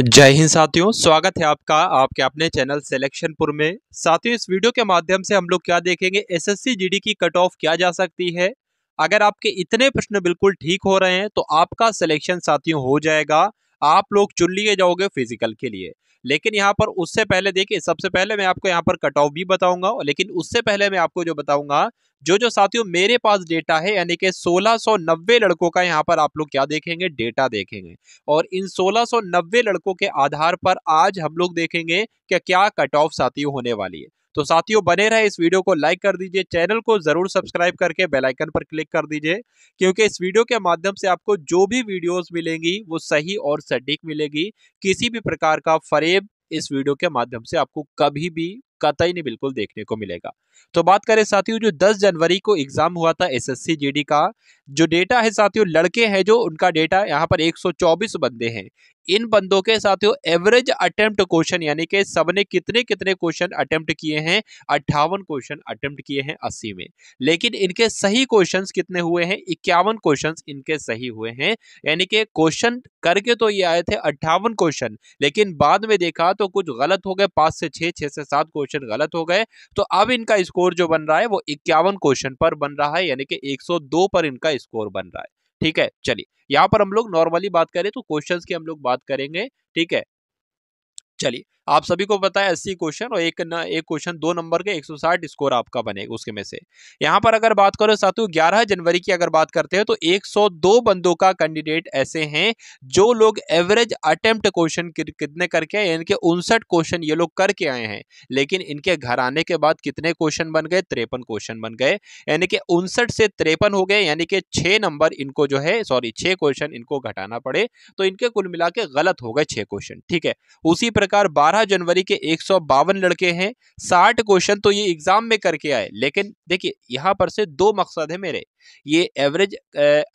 जय हिंद साथियों स्वागत है आपका आपके अपने चैनल सिलेक्शनपुर में साथियों इस वीडियो के माध्यम से हम लोग क्या देखेंगे एसएससी जीडी की कट ऑफ क्या जा सकती है अगर आपके इतने प्रश्न बिल्कुल ठीक हो रहे हैं तो आपका सिलेक्शन साथियों हो जाएगा आप लोग चुन लिए जाओगे फिजिकल के लिए लेकिन यहाँ पर उससे पहले देखिए सबसे पहले मैं आपको यहाँ पर कट ऑफ भी बताऊंगा लेकिन उससे पहले मैं आपको जो बताऊंगा जो जो साथियों मेरे पास डेटा है यानी कि 1690 लड़कों का यहाँ पर आप लोग क्या देखेंगे डेटा देखेंगे और इन 1690 लड़कों के आधार पर आज हम लोग देखेंगे कि क्या कट ऑफ साथियों होने वाली है तो साथियों बने रहे इस वीडियो को लाइक कर दीजिए चैनल को जरूर सब्सक्राइब करके बेलाइकन पर क्लिक कर दीजिए क्योंकि इस वीडियो के माध्यम से आपको जो भी वीडियोज मिलेंगी वो सही और सटीक मिलेगी किसी भी प्रकार का फरेब इस वीडियो के माध्यम से आपको कभी भी कतई नहीं बिल्कुल देखने को मिलेगा तो बात करें साथियों जो 10 जनवरी को एग्जाम हुआ था एसएससी जीडी का जो डेटा है साथियों लड़के हैं जो उनका डेटा यहाँ पर 124 बंदे हैं इन बंदों के साथियों एवरेज अटेम्प्ट क्वेश्चन यानी कि सबने कितने कितने क्वेश्चन अटेम्प्ट किए हैं अट्ठावन क्वेश्चन अटेम्प्ट किए हैं अस्सी में लेकिन इनके सही क्वेश्चन कितने हुए हैं इक्यावन क्वेश्चन इनके सही हुए हैं यानी कि क्वेश्चन करके तो ये आए थे अट्ठावन क्वेश्चन लेकिन बाद में देखा तो कुछ गलत हो गए पाँच से छः छः से सात क्वेश्चन गलत हो गए तो अब इनका स्कोर जो बन रहा है वो इक्यावन क्वेश्चन पर बन रहा है यानी कि 102 पर इनका स्कोर बन रहा है ठीक है चलिए यहाँ पर हम लोग नॉर्मली बात करें तो क्वेश्चंस की हम लोग बात करेंगे ठीक है चलिए आप सभी को पता है अस्सी क्वेश्चन और एक न, एक क्वेश्चन दो नंबर के 160 स्कोर आपका बनेगा उसके में से यहाँ पर अगर बात करो सातु ग्यारह जनवरी की अगर बात करते हैं तो 102 बंदों का कैंडिडेट ऐसे हैं जो लोग एवरेज अटेम्प्ट क्वेश्चन कितने करके आए इनके उनसठ क्वेश्चन ये लोग करके आए हैं लेकिन इनके घर आने के बाद कितने क्वेश्चन बन गए तिरपन क्वेश्चन बन गए यानी कि उनसठ से तिरपन हो गए यानी कि छः नंबर इनको जो है सॉरी छः क्वेश्चन इनको घटाना पड़े तो इनके कुल मिला के गलत हो गए छः क्वेश्चन ठीक है उसी प्रकार बारह 12 जनवरी के एक लड़के हैं 60 क्वेश्चन तो ये एग्जाम में करके आए लेकिन देखिए यहाँ पर से दो मकसद है मेरे ये एवरेज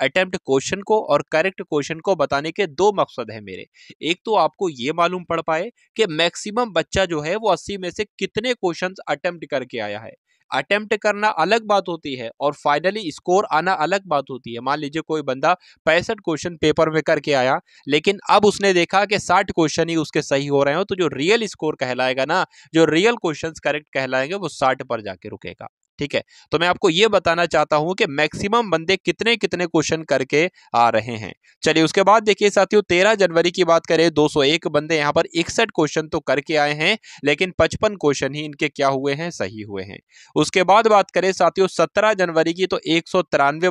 अटेम्प्ट क्वेश्चन को और करेक्ट क्वेश्चन को बताने के दो मकसद है मेरे एक तो आपको ये मालूम पड़ पाए कि मैक्सिमम बच्चा जो है वो अस्सी में से कितने क्वेश्चन अटेम्प्ट करके आया है अटेम्प्ट करना अलग बात होती है और फाइनली स्कोर आना अलग बात होती है मान लीजिए कोई बंदा पैंसठ क्वेश्चन पेपर में करके आया लेकिन अब उसने देखा कि साठ क्वेश्चन ही उसके सही हो रहे हो तो जो रियल स्कोर कहलाएगा ना जो रियल क्वेश्चन करेक्ट कहलाएंगे वो साठ पर जाके रुकेगा ठीक है तो मैं आपको यह बताना चाहता हूं कि मैक्सिमम बंदे कितने कितने क्वेश्चन करके आ रहे हैं चलिए उसके बाद देखिए साथियों तेरह जनवरी की बात करें 201 बंदे यहां पर इकसठ क्वेश्चन तो करके आए हैं लेकिन पचपन क्वेश्चन ही इनके क्या हुए हैं सही हुए हैं उसके बाद बात करें साथियों सत्रह जनवरी की तो एक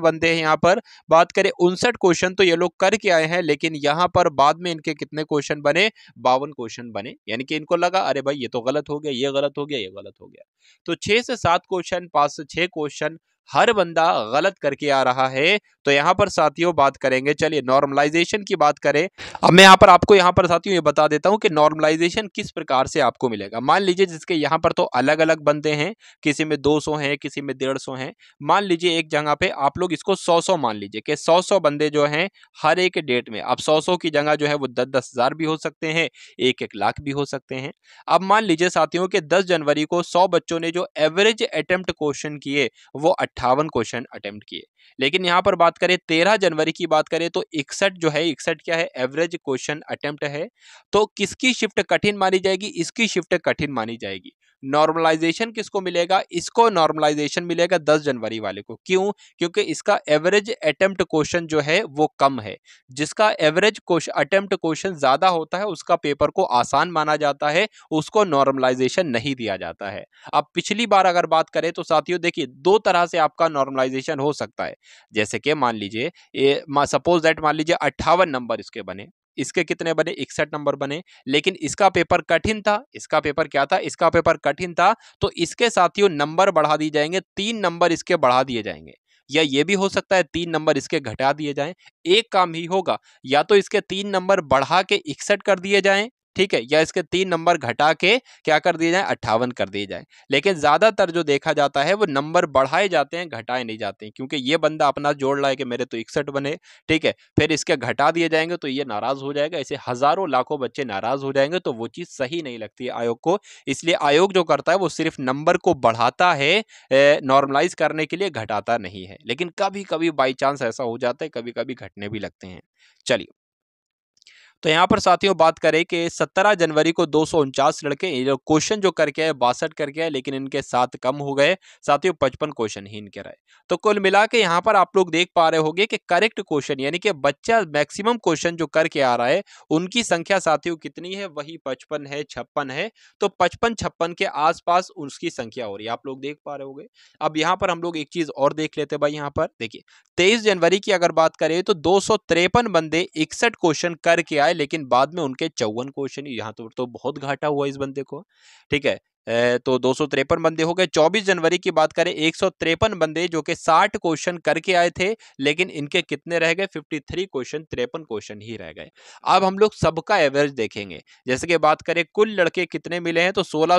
बंदे हैं यहां पर बात करें उनसठ क्वेश्चन तो ये लोग करके आए हैं लेकिन यहां पर बाद में इनके कितने क्वेश्चन बने बावन क्वेश्चन बने यानी कि इनको लगा अरे भाई ये तो गलत हो गया ये गलत हो गया ये गलत हो गया तो छह से सात क्वेश्चन पास छः क्वेश्चन हर बंदा गलत करके आ रहा है तो यहाँ पर साथियों बात करेंगे चलिए नॉर्मलाइजेशन की बात करें अब मैं यहाँ पर आपको यहाँ पर साथियों ये बता देता हूँ कि नॉर्मलाइजेशन किस प्रकार से आपको मिलेगा मान लीजिए जिसके यहाँ पर तो अलग अलग बंदे हैं किसी में 200 हैं किसी में डेढ़ सौ हैं मान लीजिए एक जगह पे आप लोग इसको सौ सौ मान लीजिए कि सौ सौ बंदे जो हैं हर एक डेट में अब सौ सौ की जगह जो है वो दस दस हज़ार भी हो सकते हैं एक एक लाख भी हो सकते हैं अब मान लीजिए साथियों के दस जनवरी को सौ बच्चों ने जो एवरेज अटेम्प्ट क्वेश्चन किए वो अट्ठा अट्ठावन क्वेश्चन अटैम्प्ट किए लेकिन यहाँ पर बात करें तेरह जनवरी की बात करें तो इकसठ जो है इकसठ क्या है एवरेज क्वेश्चन अटेम्प्ट है तो किसकी शिफ्ट कठिन मानी जाएगी इसकी शिफ्ट कठिन मानी जाएगी नॉर्मलाइजेशन किसको मिलेगा इसको नॉर्मलाइजेशन मिलेगा 10 जनवरी वाले को क्यों क्योंकि इसका एवरेज अटेम्प्ट क्वेश्चन जो है वो कम है जिसका एवरेज अटेम्प्ट क्वेश्चन ज़्यादा होता है उसका पेपर को आसान माना जाता है उसको नॉर्मलाइजेशन नहीं दिया जाता है अब पिछली बार अगर बात करें तो साथियों देखिए दो तरह से आपका नॉर्मलाइजेशन हो सकता है है जैसे कि मान लीजिए ये सपोज दैट मान लीजिए अट्ठावन नंबर इसके बने इसके कितने बने इकसठ नंबर बने लेकिन इसका पेपर कठिन था इसका पेपर क्या था इसका पेपर कठिन था तो इसके साथियों नंबर बढ़ा दिए जाएंगे तीन नंबर इसके बढ़ा दिए जाएंगे या ये भी हो सकता है तीन नंबर इसके घटा दिए जाएं एक काम ही होगा या तो इसके तीन नंबर बढ़ा के इकसठ कर दिए जाएं ठीक है या इसके तीन नंबर घटा के क्या कर दिए जाए अट्ठावन कर दिए जाए लेकिन ज़्यादातर जो देखा जाता है वो नंबर बढ़ाए जाते हैं घटाए नहीं जाते हैं क्योंकि ये बंदा अपना जोड़ लाए कि मेरे तो इकसठ बने ठीक है फिर इसके घटा दिए जाएंगे तो ये नाराज़ हो जाएगा ऐसे हज़ारों लाखों बच्चे नाराज़ हो जाएंगे तो वो चीज़ सही नहीं लगती है आयोग को इसलिए आयोग जो करता है वो सिर्फ नंबर को बढ़ाता है नॉर्मलाइज करने के लिए घटाता नहीं है लेकिन कभी कभी बाई चांस ऐसा हो जाता है कभी कभी घटने भी लगते हैं चलिए तो यहाँ पर साथियों बात करें कि सत्रह जनवरी को दो लड़के क्वेश्चन जो करके आए बासठ करके आए लेकिन इनके साथ कम हो गए साथियों पचपन क्वेश्चन ही इनके रहे तो कुल मिला के यहाँ पर आप लोग देख पा रहे होंगे कि करेक्ट क्वेश्चन यानी कि बच्चा मैक्सिमम क्वेश्चन जो करके आ रहा है उनकी संख्या साथियों कितनी है वही पचपन है छप्पन है तो पचपन छप्पन के आसपास उसकी संख्या हो रही है आप लोग देख पा रहे हो अब यहाँ पर हम लोग एक चीज और देख लेते भाई यहाँ पर देखिए तेईस जनवरी की अगर बात करें तो दो बंदे इकसठ क्वेश्चन करके आए है लेकिन बाद में उनके चौवन क्वेश्चन यहाँ तो, तो बहुत घाटा हुआ इस बंदे को ठीक है तो दो बंदे हो गए 24 जनवरी की बात करें एक बंदे जो कि 60 क्वेश्चन करके आए थे लेकिन इनके कितने रह गए 53 क्वेश्चन तिरपन क्वेश्चन ही रह गए अब हम लोग सबका एवरेज देखेंगे जैसे कि बात करें कुल लड़के कितने मिले हैं तो सोलह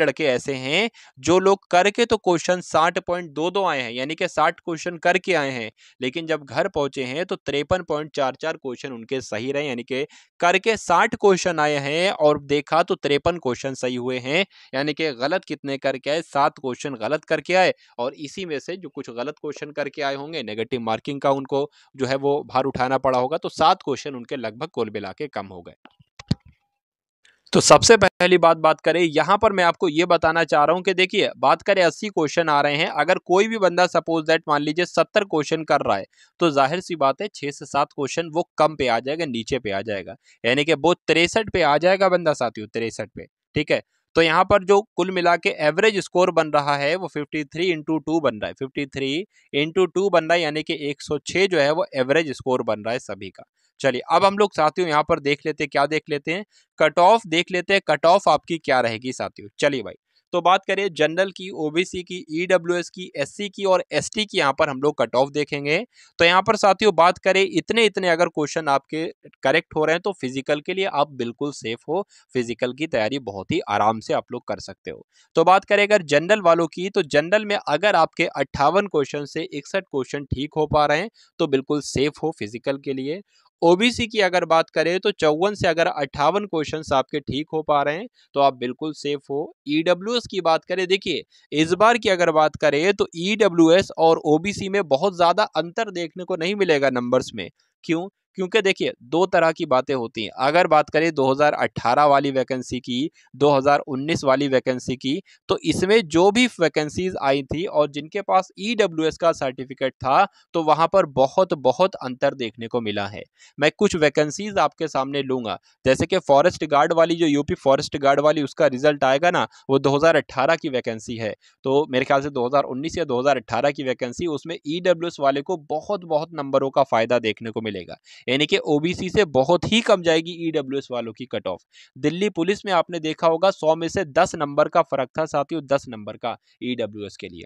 लड़के ऐसे हैं जो लोग करके तो क्वेश्चन साठ पॉइंट दो दो आए हैं यानी कि साठ क्वेश्चन करके आए हैं लेकिन जब घर पहुंचे हैं तो तिरपन पॉइंट चार चार क्वेश्चन उनके सही रहे यानी कि करके साठ क्वेश्चन आए हैं और देखा तो तिरपन क्वेश्चन सही हुए हैं यानी कि गलत कितने करके आए सात क्वेश्चन गलत करके आए और इसी में से जो कुछ गलत क्वेश्चन करके आए होंगे नेगेटिव मार्किंग का उनको जो है वो भार उठाना पड़ा होगा तो सात क्वेश्चन उनके लगभग कुल मिला के कम हो गए तो सबसे पहली बात बात करें यहाँ पर मैं आपको ये बताना चाह रहा हूँ कि देखिए बात करें अस्सी क्वेश्चन आ रहे हैं अगर कोई भी बंदा सपोज दैट मान लीजिए सत्तर क्वेश्चन कर रहा है तो जाहिर सी बात है छः से सात क्वेश्चन वो कम पे आ जाएगा नीचे पे आ जाएगा यानी कि वो तिरसठ पे आ जाएगा बंदा साथियों तिरसठ पे ठीक है तो यहाँ पर जो कुल मिला के एवरेज स्कोर बन रहा है वो 53 थ्री इंटू टू बन रहा है 53 थ्री इंटू टू बन रहा है यानी कि 106 जो है वो एवरेज स्कोर बन रहा है सभी का चलिए अब हम लोग साथियों यहाँ पर देख लेते हैं क्या देख लेते हैं कट ऑफ देख लेते हैं कट ऑफ आपकी क्या रहेगी साथियों चलिए भाई तो बात करें जनरल की ओबीसी की ईडब्ल्यूएस e की एससी की और एसटी की यहाँ पर हम लोग कट ऑफ देखेंगे तो यहाँ पर साथियों बात करें इतने इतने अगर क्वेश्चन आपके करेक्ट हो रहे हैं तो फिजिकल के लिए आप बिल्कुल सेफ हो फिजिकल की तैयारी बहुत ही आराम से आप लोग कर सकते हो तो बात करें अगर जनरल वालों की तो जनरल में अगर आपके अट्ठावन क्वेश्चन से इकसठ क्वेश्चन ठीक हो पा रहे हैं तो बिल्कुल सेफ हो फिजिकल के लिए ओबीसी की अगर बात करें तो चौवन से अगर अट्ठावन क्वेश्चन आपके ठीक हो पा रहे हैं तो आप बिल्कुल सेफ हो ईडब्ल्यूएस e की बात करें देखिए इस बार की अगर बात करें तो ईडब्ल्यूएस e और ओबीसी में बहुत ज़्यादा अंतर देखने को नहीं मिलेगा नंबर्स में क्यों क्योंकि देखिए दो तरह की बातें होती हैं अगर बात करें 2018 वाली वैकेंसी की 2019 वाली वैकेंसी की तो इसमें जो भी वैकेंसीज आई थी और जिनके पास ई e का सर्टिफिकेट था तो वहाँ पर बहुत बहुत अंतर देखने को मिला है मैं कुछ वैकेंसीज आपके सामने लूंगा जैसे कि फॉरेस्ट गार्ड वाली जो यूपी फॉरेस्ट गार्ड वाली उसका रिजल्ट आएगा ना वो दो की वैकेंसी है तो मेरे ख्याल से दो या दो की वैकेंसी उसमें ई e वाले को बहुत बहुत नंबरों का फ़ायदा देखने को मिलेगा यानी कि ओबीसी से बहुत ही कम जाएगी ईडब्ल्यूएस e वालों की कट ऑफ दिल्ली पुलिस में आपने देखा होगा सौ में से दस नंबर का फर्क था साथियों दस नंबर का ईडब्ल्यूएस e के लिए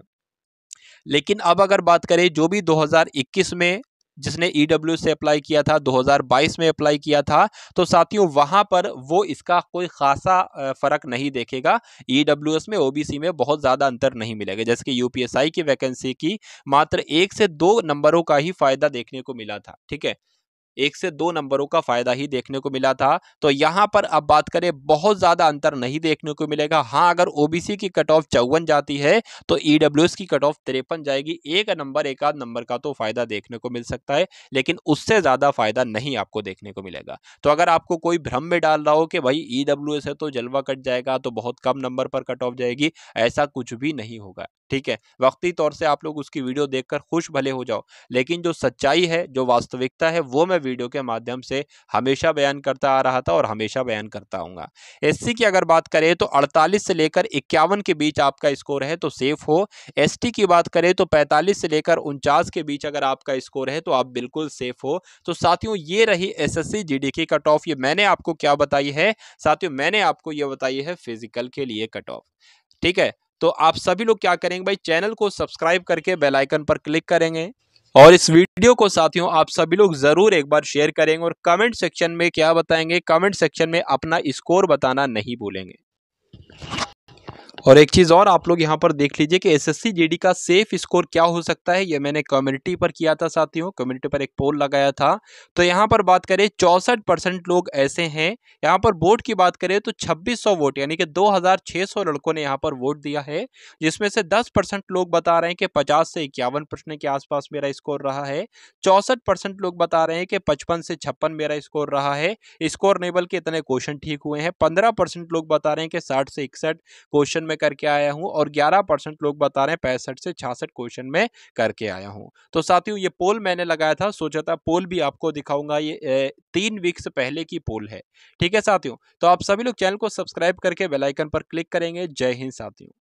लेकिन अब अगर बात करें जो भी 2021 में जिसने ई e से अप्लाई किया था 2022 में अप्लाई किया था तो साथियों वहां पर वो इसका कोई खासा फर्क नहीं देखेगा ई में ओबीसी में बहुत ज़्यादा अंतर नहीं मिलेगा जैसे कि यूपीएसआई की वैकेंसी की मात्र एक से दो नंबरों का ही फायदा देखने को मिला था ठीक है एक से दो नंबरों का फायदा ही देखने को मिला था तो यहाँ पर अब बात करें बहुत ज़्यादा अंतर नहीं देखने को मिलेगा हाँ अगर ओबीसी की कट ऑफ चौवन जाती है तो ईडब्ल्यू e की कट ऑफ तिरपन जाएगी एक नंबर एक आध नंबर का तो फायदा देखने को मिल सकता है लेकिन उससे ज़्यादा फायदा नहीं आपको देखने को मिलेगा तो अगर आपको कोई भ्रम में डाल रहा हो कि भाई ई e है तो जलवा कट जाएगा तो बहुत कम नंबर पर कट ऑफ जाएगी ऐसा कुछ भी नहीं होगा ठीक है वक्ती तौर से आप लोग उसकी वीडियो देखकर खुश भले हो जाओ लेकिन जो सच्चाई है जो वास्तविकता है वो मैं वीडियो के माध्यम से हमेशा बयान करता आ रहा था और हमेशा बयान करता आऊँगा एस की अगर बात करें तो अड़तालीस से लेकर इक्यावन के बीच आपका स्कोर है तो सेफ हो एस की बात करें तो पैंतालीस से लेकर उनचास के बीच अगर आपका स्कोर है तो आप बिल्कुल सेफ हो तो साथियों ये रही S S C cut off ये मैंने आपको क्या बताई है साथियों मैंने आपको ये बताई है फिजिकल के लिए कट ऑफ ठीक है तो आप सभी लोग क्या करेंगे भाई चैनल को सब्सक्राइब करके बेल आइकन पर क्लिक करेंगे और इस वीडियो को साथियों आप सभी लोग ज़रूर एक बार शेयर करेंगे और कमेंट सेक्शन में क्या बताएंगे कमेंट सेक्शन में अपना स्कोर बताना नहीं भूलेंगे और एक चीज़ और आप लोग यहाँ पर देख लीजिए कि एसएससी जीडी का सेफ स्कोर क्या हो सकता है ये मैंने कम्युनिटी पर किया था साथियों कम्युनिटी पर एक पोल लगाया था तो यहाँ पर बात करें चौसठ परसेंट लोग ऐसे हैं यहाँ पर वोट की बात करें तो 2600 वोट यानी कि 2600 लड़कों ने यहाँ पर वोट दिया है जिसमें से दस परसेंट लोग बता रहे हैं कि पचास से इक्यावन प्रश्न के आसपास मेरा स्कोर रहा है चौसठ परसेंट लोग बता रहे हैं कि पचपन से छप्पन मेरा स्कोर रहा है स्कोर नहीं बल्कि इतने क्वेश्चन ठीक हुए हैं पंद्रह लोग बता रहे हैं कि साठ से इकसठ क्वेश्चन में में करके आया हूँ और ग्यारह परसेंट लोग बता रहे हैं पैंसठ से छियासठ क्वेश्चन में करके आया हूँ तो साथियों ये पोल मैंने लगाया था सोचा था पोल भी आपको दिखाऊंगा ये तीन वीक्स पहले की पोल है ठीक है साथियों तो आप सभी लोग चैनल को सब्सक्राइब करके बेलाइकन पर क्लिक करेंगे जय हिंद साथियों